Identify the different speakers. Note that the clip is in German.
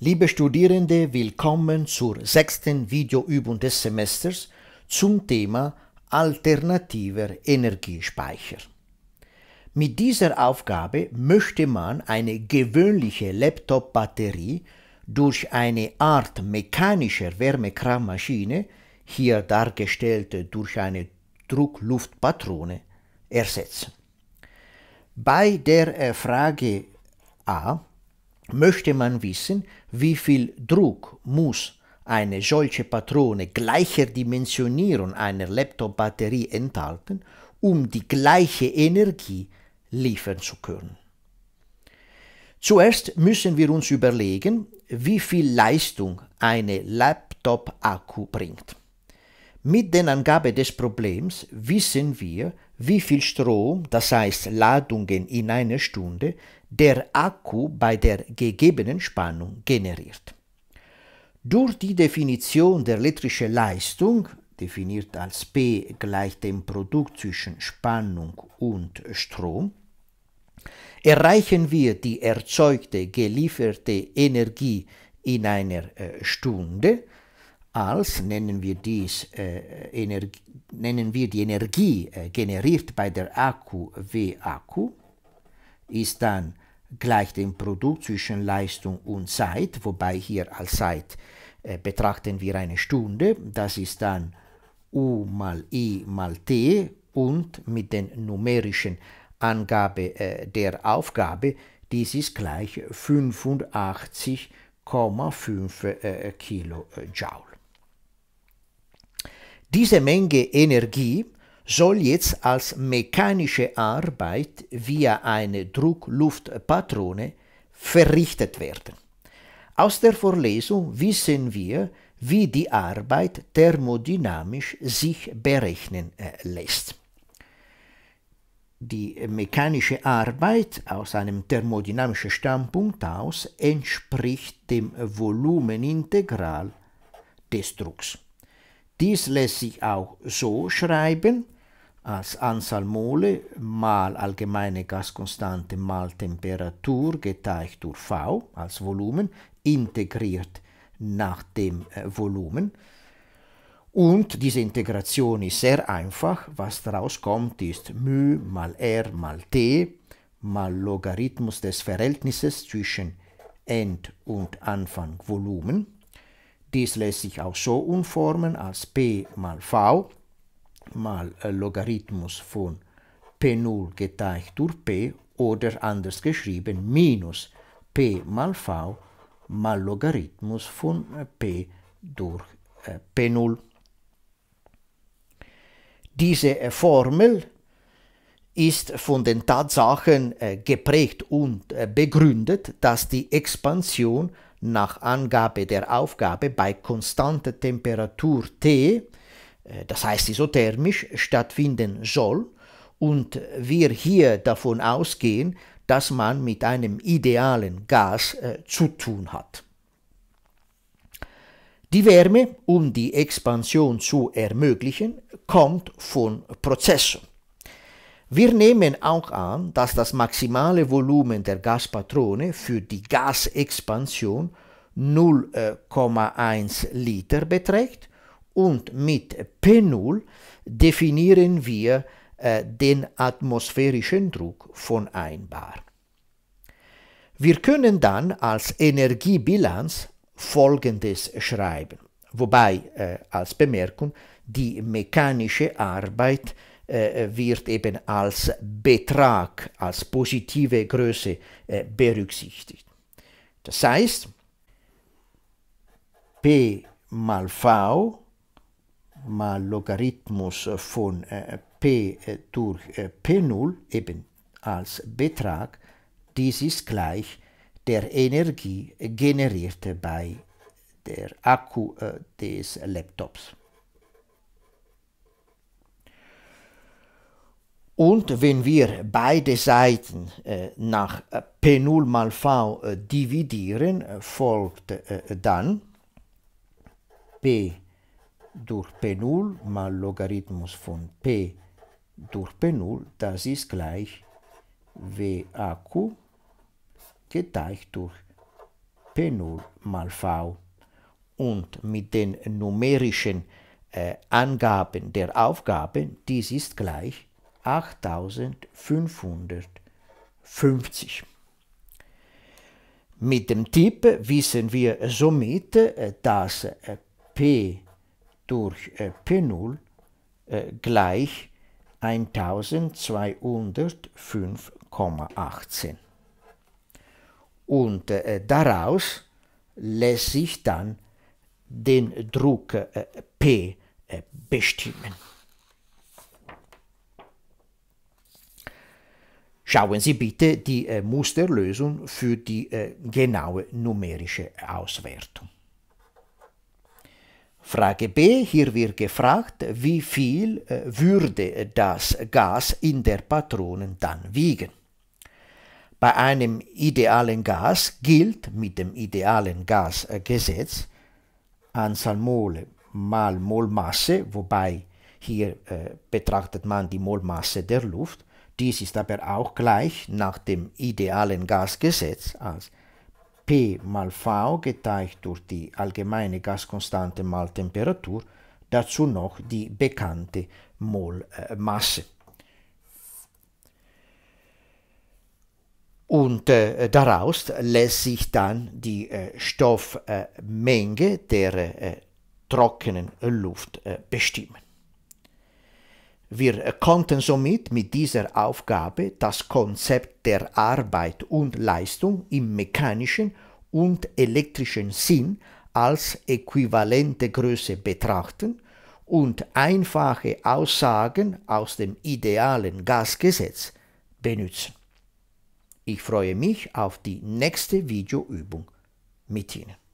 Speaker 1: Liebe Studierende, willkommen zur sechsten Videoübung des Semesters zum Thema alternativer Energiespeicher. Mit dieser Aufgabe möchte man eine gewöhnliche Laptop-Batterie durch eine Art mechanischer Wärmekrammaschine, hier dargestellt durch eine Druckluftpatrone, ersetzen. Bei der äh, Frage A möchte man wissen, wie viel Druck muss eine solche Patrone gleicher Dimensionierung einer Laptop-Batterie enthalten, um die gleiche Energie liefern zu können. Zuerst müssen wir uns überlegen, wie viel Leistung eine Laptop-Akku bringt. Mit der Angabe des Problems wissen wir, wie viel Strom, das heißt Ladungen in einer Stunde, der Akku bei der gegebenen Spannung generiert. Durch die Definition der elektrischen Leistung, definiert als P gleich dem Produkt zwischen Spannung und Strom, erreichen wir die erzeugte gelieferte Energie in einer äh, Stunde, als, nennen wir dies, äh, äh Energie, nennen wir die Energie äh, generiert bei der Akku W Akku, ist dann gleich dem Produkt zwischen Leistung und Zeit, wobei hier als Zeit äh, betrachten wir eine Stunde, das ist dann U mal I mal T und mit den numerischen Angabe äh, der Aufgabe, dies ist gleich 85,5 äh, Kilojoule. Diese Menge Energie soll jetzt als mechanische Arbeit via eine Druckluftpatrone verrichtet werden. Aus der Vorlesung wissen wir, wie die Arbeit thermodynamisch sich berechnen äh, lässt. Die mechanische Arbeit aus einem thermodynamischen Standpunkt aus entspricht dem Volumenintegral des Drucks. Dies lässt sich auch so schreiben, als Anzahl Mole mal allgemeine Gaskonstante mal Temperatur geteilt durch V als Volumen integriert nach dem äh, Volumen. Und diese Integration ist sehr einfach. Was daraus kommt, ist μ mal r mal t mal Logarithmus des Verhältnisses zwischen End- und Anfangvolumen dies lässt sich auch so umformen als p mal v mal äh, Logarithmus von p0 geteilt durch p oder anders geschrieben minus p mal v mal Logarithmus von äh, p durch äh, p0. Diese Formel ist von den Tatsachen geprägt und begründet, dass die Expansion nach Angabe der Aufgabe bei konstanter Temperatur T, äh, das heißt isothermisch, stattfinden soll und wir hier davon ausgehen, dass man mit einem idealen Gas äh, zu tun hat. Die Wärme, um die Expansion zu ermöglichen, kommt von Prozessen. Wir nehmen auch an, dass das maximale Volumen der Gaspatrone für die Gasexpansion 0,1 Liter beträgt und mit P0 definieren wir äh, den atmosphärischen Druck von 1 bar. Wir können dann als Energiebilanz Folgendes schreiben, wobei äh, als Bemerkung die mechanische Arbeit äh, äh, wird eben als Betrag, als positive Größe äh, berücksichtigt. Das heißt, P mal V mal Logarithmus von P durch P0 eben als Betrag, dies ist gleich der Energie generierte bei der Akku des Laptops. Und wenn wir beide Seiten äh, nach äh, P0 mal V äh, dividieren, äh, folgt äh, dann P durch P0 mal Logarithmus von P durch P0, das ist gleich WAQ geteilt durch P0 mal V. Und mit den numerischen äh, Angaben der Aufgaben, dies ist gleich 8550. Mit dem Tipp wissen wir somit, äh, dass äh, P durch äh, P0 gleich 1205,18. Und daraus lässt sich dann den Druck P bestimmen. Schauen Sie bitte die äh, Musterlösung für die äh, genaue numerische Auswertung. Frage B. Hier wird gefragt, wie viel äh, würde das Gas in der Patronen dann wiegen? Bei einem idealen Gas gilt mit dem idealen Gasgesetz Anzahl Mole mal Molmasse, wobei hier betrachtet man die Molmasse der Luft, dies ist aber auch gleich nach dem idealen Gasgesetz als P mal V geteilt durch die allgemeine Gaskonstante mal Temperatur, dazu noch die bekannte Molmasse. Und äh, daraus lässt sich dann die äh, Stoffmenge äh, der trockenen Luft äh, bestimmen. Wir konnten somit mit dieser Aufgabe das Konzept der Arbeit und Leistung im mechanischen und elektrischen Sinn als äquivalente Größe betrachten und einfache Aussagen aus dem idealen Gasgesetz benutzen. Ich freue mich auf die nächste Videoübung mit Ihnen.